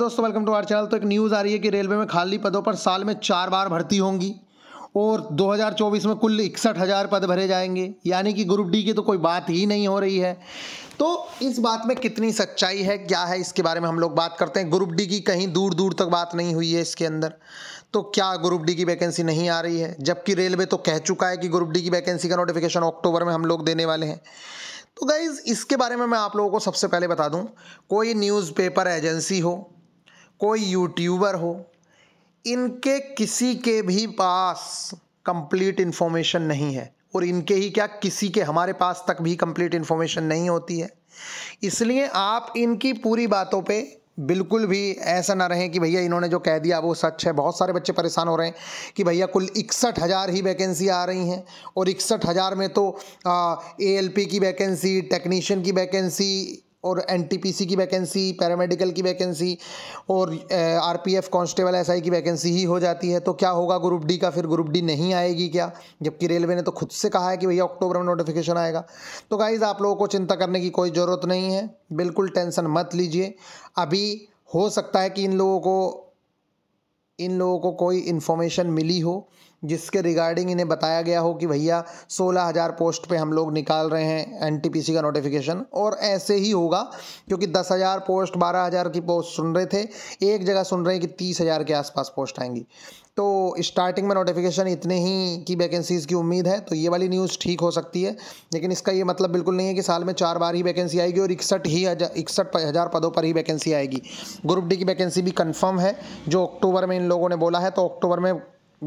दोस्तों welcome to our channel तो एक न्यूज़ आ रही है कि रेलवे में खाली पदों पर साल में चार बार भर्ती होंगी और 2024 में कुल इकसठ हज़ार पद भरे जाएंगे यानी कि ग्रुप डी की तो कोई बात ही नहीं हो रही है तो इस बात में कितनी सच्चाई है क्या है इसके बारे में हम लोग बात करते हैं ग्रुप डी की कहीं दूर दूर तक बात नहीं हुई है इसके अंदर तो क्या ग्रुप डी की वैकेंसी नहीं आ रही है जबकि रेलवे तो कह चुका है कि ग्रुप डी की वैकेंसी का नोटिफिकेशन अक्टूबर में हम लोग देने वाले हैं तो गाइज़ इसके बारे में मैं आप लोगों को सबसे पहले बता दूं कोई न्यूज़पेपर एजेंसी हो कोई यूट्यूबर हो इनके किसी के भी पास कंप्लीट इन्फॉर्मेशन नहीं है और इनके ही क्या किसी के हमारे पास तक भी कंप्लीट इन्फॉर्मेशन नहीं होती है इसलिए आप इनकी पूरी बातों पे बिल्कुल भी ऐसा ना रहें कि भैया इन्होंने जो कह दिया वो सच है बहुत सारे बच्चे परेशान हो रहे हैं कि भैया कुल इकसठ हज़ार ही वैकेंसी आ रही हैं और इकसठ हज़ार में तो ए एल पी की वैकेंसी टेक्नीशियन की वैकेंसी और एनटीपीसी की वैकेंसी पैरामेडिकल की वैकेंसी और आरपीएफ कांस्टेबल एसआई की वैकेंसी ही हो जाती है तो क्या होगा ग्रुप डी का फिर ग्रुप डी नहीं आएगी क्या जबकि रेलवे ने तो खुद से कहा है कि भैया अक्टूबर में नोटिफिकेशन आएगा तो गाइज़ आप लोगों को चिंता करने की कोई ज़रूरत नहीं है बिल्कुल टेंशन मत लीजिए अभी हो सकता है कि इन लोगों को इन लोगों को कोई इन्फॉर्मेशन मिली हो जिसके रिगार्डिंग इन्हें बताया गया हो कि भैया सोलह हज़ार पोस्ट पे हम लोग निकाल रहे हैं एनटीपीसी का नोटिफिकेशन और ऐसे ही होगा क्योंकि दस हज़ार पोस्ट बारह हज़ार की पोस्ट सुन रहे थे एक जगह सुन रहे हैं कि तीस हज़ार के आसपास पोस्ट आएंगी तो स्टार्टिंग में नोटिफिकेशन इतने ही की वैकेंसीज़ की उम्मीद है तो ये वाली न्यूज़ ठीक हो सकती है लेकिन इसका ये मतलब बिल्कुल नहीं है कि साल में चार बार ही वैकेंसी आएगी और इकसठ ही इकसठ हज़ार पदों पर ही वैकेंसी आएगी ग्रुप डी की वैकेंसी भी कंफर्म है जो अक्टूबर में इन लोगों ने बोला है तो अक्टूबर में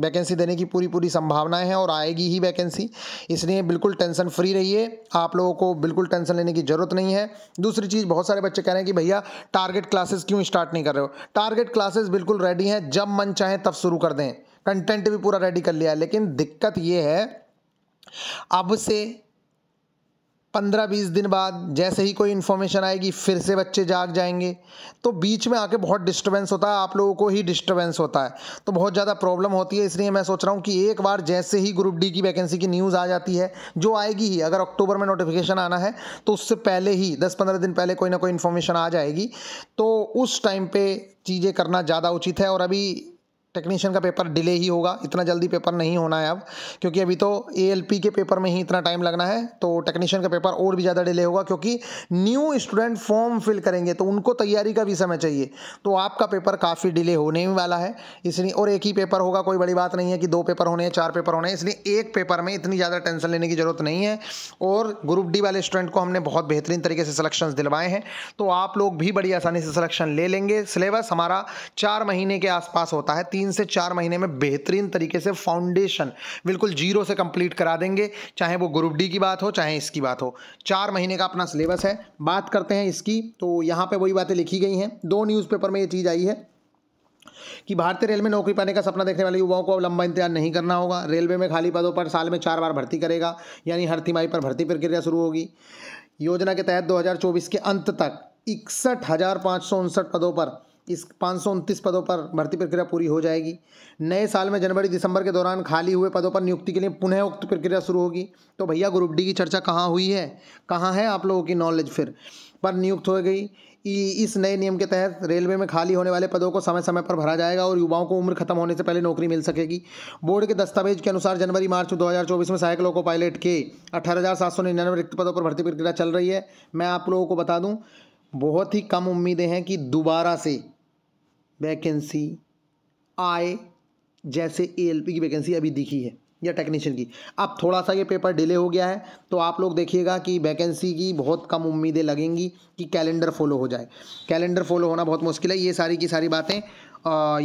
वैकेंसी देने की पूरी पूरी संभावनाएं हैं और आएगी ही वैकेंसी इसलिए बिल्कुल टेंशन फ्री रहिए आप लोगों को बिल्कुल टेंशन लेने की ज़रूरत नहीं है दूसरी चीज़ बहुत सारे बच्चे कह रहे हैं कि भैया टारगेट क्लासेस क्यों स्टार्ट नहीं कर रहे हो टारगेट क्लासेस बिल्कुल रेडी हैं जब मन चाहें तब शुरू कर दें कंटेंट भी पूरा रेडी कर लिया है लेकिन दिक्कत ये है अब से पंद्रह बीस दिन बाद जैसे ही कोई इन्फॉर्मेशन आएगी फिर से बच्चे जाग जाएंगे तो बीच में आके बहुत डिस्टर्बेंस होता है आप लोगों को ही डिस्टर्बेंस होता है तो बहुत ज़्यादा प्रॉब्लम होती है इसलिए मैं सोच रहा हूँ कि एक बार जैसे ही ग्रुप डी की वैकेंसी की न्यूज़ आ जाती है जो आएगी ही अगर अक्टूबर में नोटिफिकेशन आना है तो उससे पहले ही दस पंद्रह दिन पहले कोई ना कोई इन्फॉर्मेशन आ जाएगी तो उस टाइम पर चीज़ें करना ज़्यादा उचित है और अभी टेक्नीशियन का पेपर डिले ही होगा इतना जल्दी पेपर नहीं होना है अब क्योंकि अभी तो ए के पेपर में ही इतना टाइम लगना है तो टेक्नीशियन का पेपर और भी ज़्यादा डिले होगा क्योंकि न्यू स्टूडेंट फॉर्म फिल करेंगे तो उनको तैयारी का भी समय चाहिए तो आपका पेपर काफ़ी डिले होने वाला है इसलिए और एक ही पेपर होगा कोई बड़ी बात नहीं है कि दो पेपर होने हैं चार पेपर होने हैं इसलिए एक पेपर में इतनी ज़्यादा टेंशन लेने की ज़रूरत नहीं है और ग्रुप डी वाले स्टूडेंट को हमने बहुत बेहतरीन तरीके से सिलेक्शन दिलवाए हैं तो आप लोग भी बड़ी आसानी से सिलेक्शन ले लेंगे सिलेबस हमारा चार महीने के आसपास होता है तीन तीन से चार महीने में बेहतरीन तरीके से फाउंडेशन बिल्कुल जीरो से कंप्लीट करा देंगे चाहे वो ग्रुप डी की बात हो चाहे इसकी बात हो चार महीने का अपना सिलेबस है बात करते हैं इसकी तो यहाँ पर वही बातें लिखी गई हैं दो न्यूज़पेपर में ये चीज़ आई है कि भारतीय रेल में नौकरी पाने का सपना देखने वाले युवाओं को अब लंबा इंतजार नहीं करना होगा रेलवे में खाली पदों पर साल में चार बार भर्ती करेगा यानी हर तिमाही पर भर्ती प्रक्रिया शुरू होगी योजना के तहत 2024 के अंत तक इकसठ हज़ार पदों पर इस पाँच पदों पर भर्ती प्रक्रिया पूरी हो जाएगी नए साल में जनवरी दिसंबर के दौरान खाली हुए पदों पर नियुक्ति के लिए पुनः उक्त प्रक्रिया शुरू होगी तो भैया ग्रुप डी की चर्चा कहाँ हुई है कहाँ है आप लोगों की नॉलेज फिर पर नियुक्त हो गई इस नए नियम के तहत रेलवे में खाली होने वाले पदों को समय समय पर भरा जाएगा और युवाओं को उम्र खत्म होने से पहले नौकरी मिल सकेगी बोर्ड के दस्तावेज के अनुसार जनवरी मार्च 2024 में सहायक लोको पायलट के अठारह रिक्त पदों पर भर्ती प्रक्रिया चल रही है मैं आप लोगों को बता दूं बहुत ही कम उम्मीदें हैं कि दोबारा से वैकेंसी आए जैसे ए की वैकेंसी अभी दिखी है या टेक्नीशियन की अब थोड़ा सा ये पेपर डिले हो गया है तो आप लोग देखिएगा कि वैकेंसी की बहुत कम उम्मीदें लगेंगी कि कैलेंडर फॉलो हो जाए कैलेंडर फॉलो होना बहुत मुश्किल है ये सारी की सारी बातें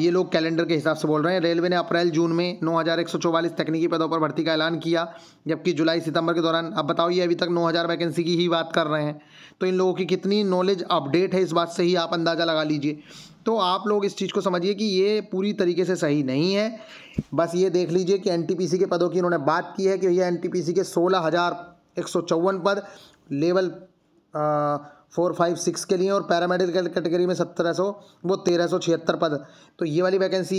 ये लोग कैलेंडर के हिसाब से बोल रहे हैं रेलवे ने अप्रैल जून में नौ तकनीकी पदों पर भर्ती का ऐलान किया जबकि जुलाई सितंबर के दौरान अब बताओ ये अभी तक नौ वैकेंसी की ही बात कर रहे हैं तो इन लोगों की कितनी नॉलेज अपडेट है इस बात से ही आप अंदाज़ा लगा लीजिए तो आप लोग इस चीज़ को समझिए कि ये पूरी तरीके से सही नहीं है बस ये देख लीजिए कि एन के पदों की इन्होंने बात की है कि भैया एन के सोलह हज़ार एक सौ चौवन पद लेवल आ, फोर फाइव सिक्स के लिए और पैरामेडिकल कैटेगरी में सत्रह सौ वो तेरह सौ छिहत्तर पद तो ये वाली वैकेंसी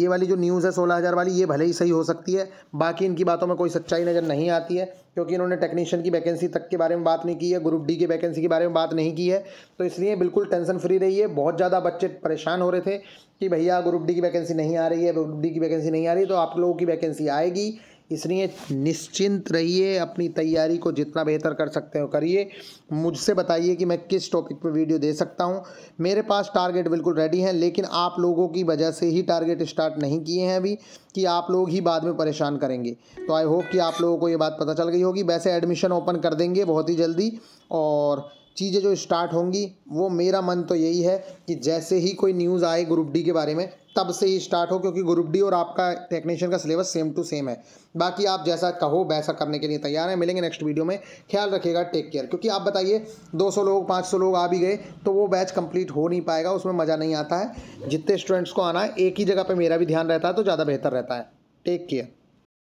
ये वाली जो न्यूज़ है सोलह हज़ार वाली ये भले ही सही हो सकती है बाकी इनकी बातों में कोई सच्चाई नज़र नहीं आती है क्योंकि इन्होंने टेक्नीशियन की वैकेंसी तक के बारे में बात नहीं की है ग्रुप डी की वैकेंसी के बारे में बात नहीं की है तो इसलिए बिल्कुल टेंशन फ्री रही है बहुत ज़्यादा बच्चे परेशान हो रहे थे कि भैया ग्रुप डी की वैकेंसी नहीं आ रही है ग्रुप डी की वैकेंसी नहीं आ रही तो आप लोगों की वैकेंसी आएगी इसलिए निश्चिंत रहिए अपनी तैयारी को जितना बेहतर कर सकते हो करिए मुझसे बताइए कि मैं किस टॉपिक पर वीडियो दे सकता हूँ मेरे पास टारगेट बिल्कुल रेडी हैं लेकिन आप लोगों की वजह से ही टारगेट स्टार्ट नहीं किए हैं अभी कि आप लोग ही बाद में परेशान करेंगे तो आई होप कि आप लोगों को ये बात पता चल गई होगी वैसे एडमिशन ओपन कर देंगे बहुत ही जल्दी और चीज़ें जो स्टार्ट होंगी वो मेरा मन तो यही है कि जैसे ही कोई न्यूज़ आए ग्रुप डी के बारे में तब से ही स्टार्ट हो क्योंकि ग्रुप डी और आपका टेक्नीशियन का सिलेबस सेम टू सेम है बाकी आप जैसा कहो वैसा करने के लिए तैयार हैं मिलेंगे नेक्स्ट वीडियो में ख्याल रखिएगा टेक केयर क्योंकि आप बताइए 200 लोग 500 लोग आ भी गए तो वो बैच कंप्लीट हो नहीं पाएगा उसमें मज़ा नहीं आता है जितने स्टूडेंट्स को आना है एक ही जगह पर मेरा भी ध्यान रहता है तो ज़्यादा बेहतर रहता है टेक केयर